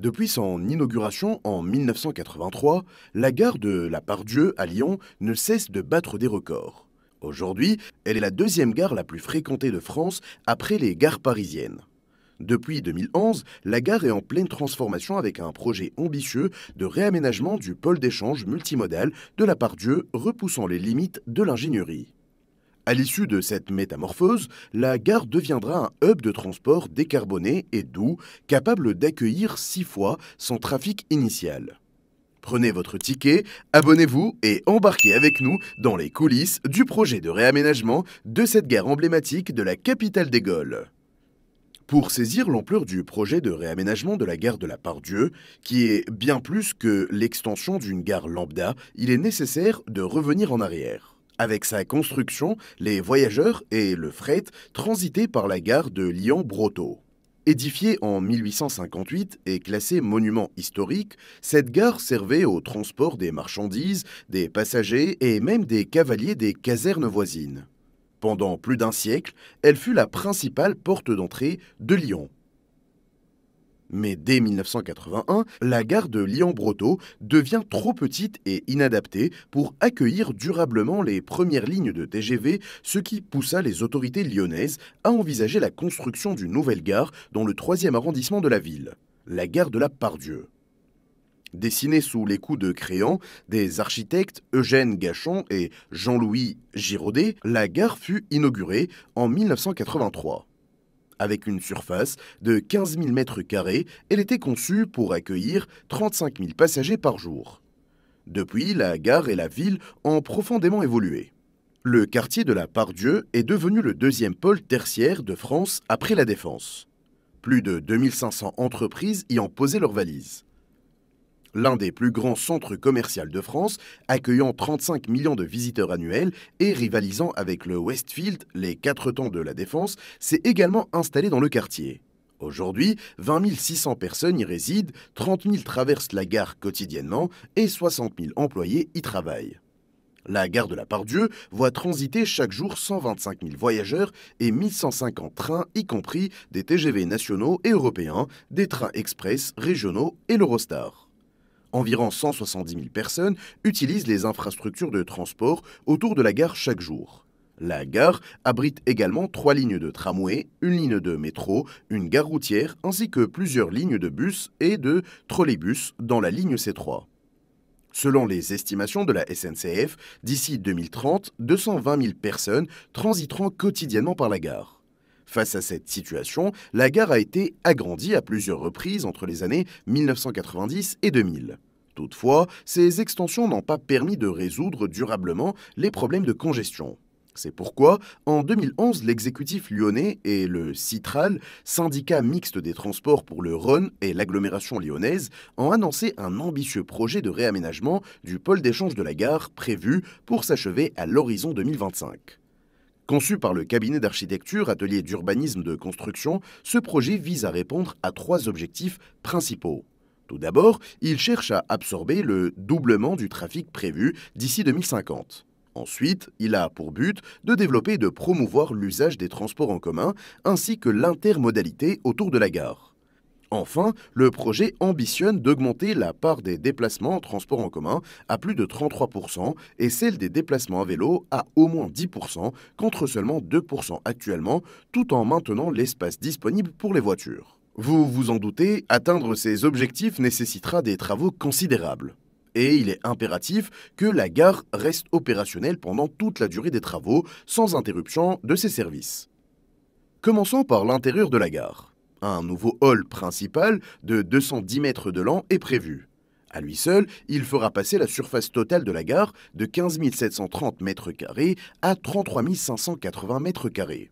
Depuis son inauguration en 1983, la gare de La Pardieu à Lyon ne cesse de battre des records. Aujourd'hui, elle est la deuxième gare la plus fréquentée de France après les gares parisiennes. Depuis 2011, la gare est en pleine transformation avec un projet ambitieux de réaménagement du pôle d'échange multimodal de la Pardieu, repoussant les limites de l'ingénierie. À l'issue de cette métamorphose, la gare deviendra un hub de transport décarboné et doux, capable d'accueillir six fois son trafic initial. Prenez votre ticket, abonnez-vous et embarquez avec nous dans les coulisses du projet de réaménagement de cette gare emblématique de la capitale des Gaules. Pour saisir l'ampleur du projet de réaménagement de la gare de la Pardieu, qui est bien plus que l'extension d'une gare lambda, il est nécessaire de revenir en arrière. Avec sa construction, les voyageurs et le fret transitaient par la gare de Lyon-Brotteau. Édifiée en 1858 et classée monument historique, cette gare servait au transport des marchandises, des passagers et même des cavaliers des casernes voisines. Pendant plus d'un siècle, elle fut la principale porte d'entrée de Lyon. Mais dès 1981, la gare de Lyon-Brotteau devient trop petite et inadaptée pour accueillir durablement les premières lignes de TGV, ce qui poussa les autorités lyonnaises à envisager la construction d'une nouvelle gare dans le troisième arrondissement de la ville, la gare de la Pardieu. Dessinée sous les coups de créant des architectes Eugène Gachon et Jean-Louis Giraudet, la gare fut inaugurée en 1983. Avec une surface de 15 000 m2, elle était conçue pour accueillir 35 000 passagers par jour. Depuis, la gare et la ville ont profondément évolué. Le quartier de la Pardieu est devenu le deuxième pôle tertiaire de France après la Défense. Plus de 2500 entreprises y ont posé leurs valises l'un des plus grands centres commerciaux de France, accueillant 35 millions de visiteurs annuels et rivalisant avec le Westfield, les quatre temps de la Défense, s'est également installé dans le quartier. Aujourd'hui, 20 600 personnes y résident, 30 000 traversent la gare quotidiennement et 60 000 employés y travaillent. La gare de la Pardieu voit transiter chaque jour 125 000 voyageurs et 1150 trains, y compris des TGV nationaux et européens, des trains express, régionaux et l'Eurostar. Environ 170 000 personnes utilisent les infrastructures de transport autour de la gare chaque jour. La gare abrite également trois lignes de tramway, une ligne de métro, une gare routière ainsi que plusieurs lignes de bus et de trolleybus dans la ligne C3. Selon les estimations de la SNCF, d'ici 2030, 220 000 personnes transiteront quotidiennement par la gare. Face à cette situation, la gare a été agrandie à plusieurs reprises entre les années 1990 et 2000. Toutefois, ces extensions n'ont pas permis de résoudre durablement les problèmes de congestion. C'est pourquoi, en 2011, l'exécutif lyonnais et le CITRAL, syndicat mixte des transports pour le Rhône et l'agglomération lyonnaise, ont annoncé un ambitieux projet de réaménagement du pôle d'échange de la gare prévu pour s'achever à l'horizon 2025. Conçu par le cabinet d'architecture Atelier d'urbanisme de construction, ce projet vise à répondre à trois objectifs principaux. Tout d'abord, il cherche à absorber le doublement du trafic prévu d'ici 2050. Ensuite, il a pour but de développer et de promouvoir l'usage des transports en commun ainsi que l'intermodalité autour de la gare. Enfin, le projet ambitionne d'augmenter la part des déplacements en transport en commun à plus de 33% et celle des déplacements à vélo à au moins 10% contre seulement 2% actuellement, tout en maintenant l'espace disponible pour les voitures. Vous vous en doutez, atteindre ces objectifs nécessitera des travaux considérables. Et il est impératif que la gare reste opérationnelle pendant toute la durée des travaux, sans interruption de ses services. Commençons par l'intérieur de la gare. Un nouveau hall principal de 210 mètres de long est prévu. À lui seul, il fera passer la surface totale de la gare de 15 730 mètres carrés à 33 580 mètres carrés.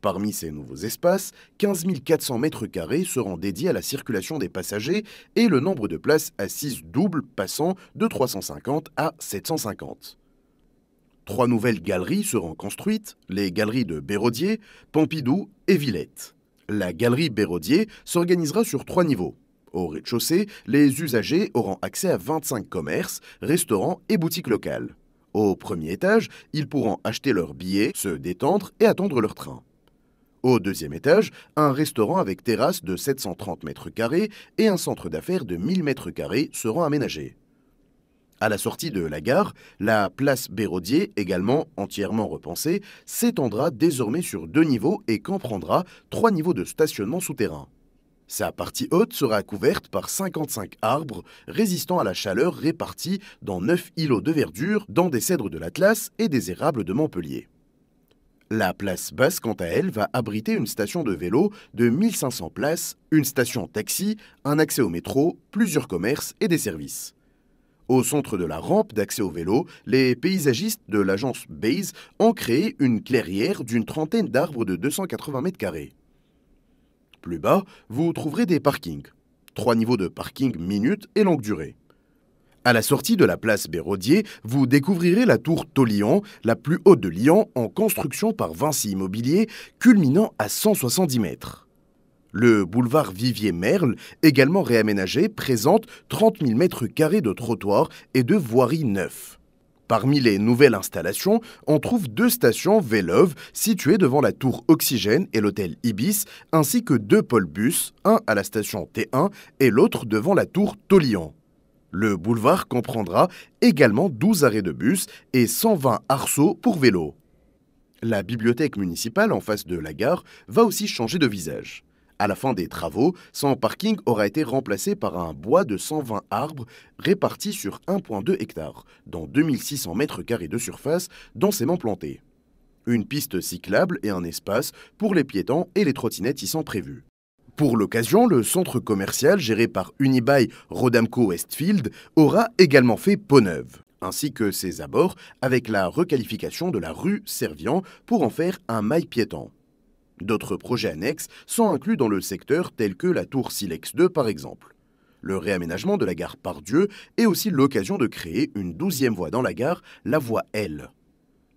Parmi ces nouveaux espaces, 15 400 mètres carrés seront dédiés à la circulation des passagers et le nombre de places assises doubles passant de 350 à 750. Trois nouvelles galeries seront construites, les galeries de Bérodier, Pompidou et Villette. La galerie Bérodier s'organisera sur trois niveaux. Au rez-de-chaussée, les usagers auront accès à 25 commerces, restaurants et boutiques locales. Au premier étage, ils pourront acheter leurs billets, se détendre et attendre leur train. Au deuxième étage, un restaurant avec terrasse de 730 mètres carrés et un centre d'affaires de 1000 mètres carrés seront aménagés. À la sortie de la gare, la place Bérodier, également entièrement repensée, s'étendra désormais sur deux niveaux et comprendra trois niveaux de stationnement souterrain. Sa partie haute sera couverte par 55 arbres résistants à la chaleur répartis dans 9 îlots de verdure, dans des cèdres de l'Atlas et des érables de Montpellier. La place basse, quant à elle, va abriter une station de vélo de 1500 places, une station taxi, un accès au métro, plusieurs commerces et des services. Au centre de la rampe d'accès au vélo, les paysagistes de l'agence Base ont créé une clairière d'une trentaine d'arbres de 280 mètres carrés. Plus bas, vous trouverez des parkings. Trois niveaux de parking minute et longue durée. À la sortie de la place Bérodier, vous découvrirez la tour Tolian, la plus haute de Lyon en construction par Vinci Immobilier, culminant à 170 mètres. Le boulevard Vivier-Merle, également réaménagé, présente 30 000 mètres carrés de trottoirs et de voiries neufs. Parmi les nouvelles installations, on trouve deux stations Vélov, situées devant la tour Oxygène et l'hôtel Ibis, ainsi que deux pôles bus, un à la station T1 et l'autre devant la tour Tolian. Le boulevard comprendra également 12 arrêts de bus et 120 arceaux pour vélo. La bibliothèque municipale en face de la gare va aussi changer de visage. À la fin des travaux, son parking aura été remplacé par un bois de 120 arbres répartis sur 1,2 hectare, dans 2600 mètres carrés de surface densément plantée. Une piste cyclable et un espace pour les piétons et les trottinettes y sont prévus. Pour l'occasion, le centre commercial géré par Unibail Rodamco Westfield aura également fait peau neuve, ainsi que ses abords avec la requalification de la rue Servian pour en faire un mail piéton. D'autres projets annexes sont inclus dans le secteur tel que la tour Silex 2 par exemple. Le réaménagement de la gare Pardieu est aussi l'occasion de créer une douzième voie dans la gare, la voie L.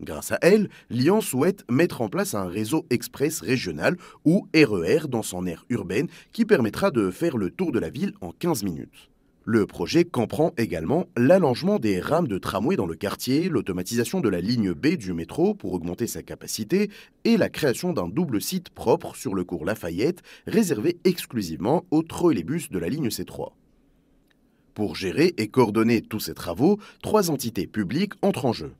Grâce à elle, Lyon souhaite mettre en place un réseau express régional ou RER e dans son aire urbaine qui permettra de faire le tour de la ville en 15 minutes. Le projet comprend également l'allongement des rames de tramway dans le quartier, l'automatisation de la ligne B du métro pour augmenter sa capacité et la création d'un double site propre sur le cours Lafayette réservé exclusivement aux bus de la ligne C3. Pour gérer et coordonner tous ces travaux, trois entités publiques entrent en jeu.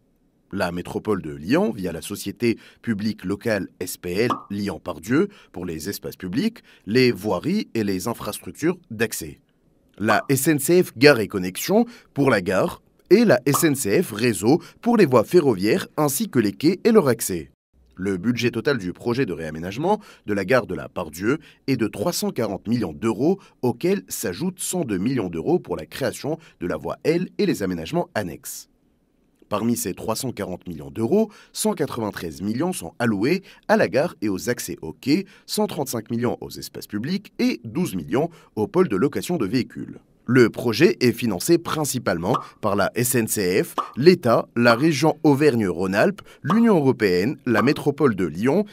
La métropole de Lyon, via la société publique locale SPL Lyon-Pardieu pour les espaces publics, les voiries et les infrastructures d'accès la SNCF Gare et Connexion pour la gare et la SNCF Réseau pour les voies ferroviaires ainsi que les quais et leur accès. Le budget total du projet de réaménagement de la gare de la Pardieu est de 340 millions d'euros, auxquels s'ajoutent 102 millions d'euros pour la création de la voie L et les aménagements annexes. Parmi ces 340 millions d'euros, 193 millions sont alloués à la gare et aux accès au quai, 135 millions aux espaces publics et 12 millions au pôle de location de véhicules. Le projet est financé principalement par la SNCF, l'État, la région Auvergne-Rhône-Alpes, l'Union européenne, la métropole de Lyon,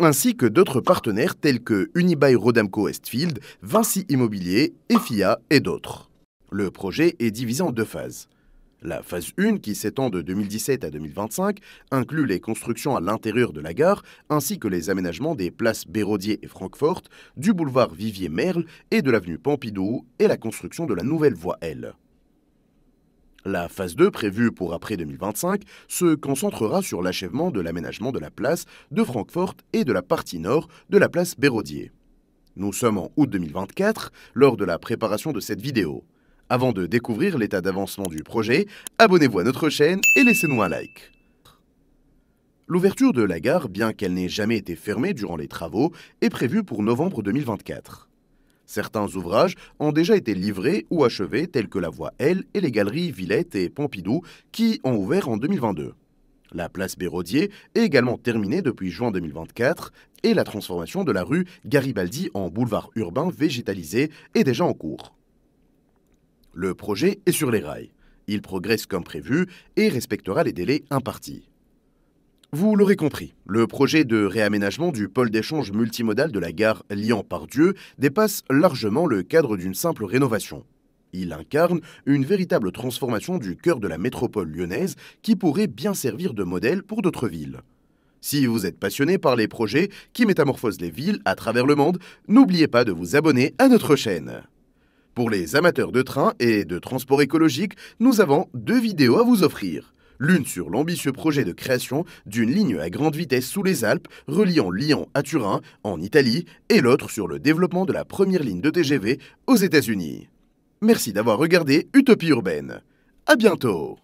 ainsi que d'autres partenaires tels que Unibail Rodamco Westfield, Vinci Immobilier, EFIA et d'autres. Le projet est divisé en deux phases. La phase 1, qui s'étend de 2017 à 2025, inclut les constructions à l'intérieur de la gare, ainsi que les aménagements des places Bérodier et Francfort, du boulevard Vivier-Merle et de l'avenue Pompidou, et la construction de la nouvelle voie L. La phase 2, prévue pour après 2025, se concentrera sur l'achèvement de l'aménagement de la place de Francfort et de la partie nord de la place Bérodier. Nous sommes en août 2024, lors de la préparation de cette vidéo. Avant de découvrir l'état d'avancement du projet, abonnez-vous à notre chaîne et laissez-nous un like. L'ouverture de la gare, bien qu'elle n'ait jamais été fermée durant les travaux, est prévue pour novembre 2024. Certains ouvrages ont déjà été livrés ou achevés, tels que la voie L et les galeries Villette et Pompidou, qui ont ouvert en 2022. La place Bérodier est également terminée depuis juin 2024 et la transformation de la rue Garibaldi en boulevard urbain végétalisé est déjà en cours. Le projet est sur les rails. Il progresse comme prévu et respectera les délais impartis. Vous l'aurez compris, le projet de réaménagement du pôle d'échange multimodal de la gare Lyon-Pardieu dépasse largement le cadre d'une simple rénovation. Il incarne une véritable transformation du cœur de la métropole lyonnaise qui pourrait bien servir de modèle pour d'autres villes. Si vous êtes passionné par les projets qui métamorphosent les villes à travers le monde, n'oubliez pas de vous abonner à notre chaîne. Pour les amateurs de trains et de transport écologique, nous avons deux vidéos à vous offrir. L'une sur l'ambitieux projet de création d'une ligne à grande vitesse sous les Alpes reliant Lyon à Turin, en Italie, et l'autre sur le développement de la première ligne de TGV aux États-Unis. Merci d'avoir regardé Utopie urbaine. À bientôt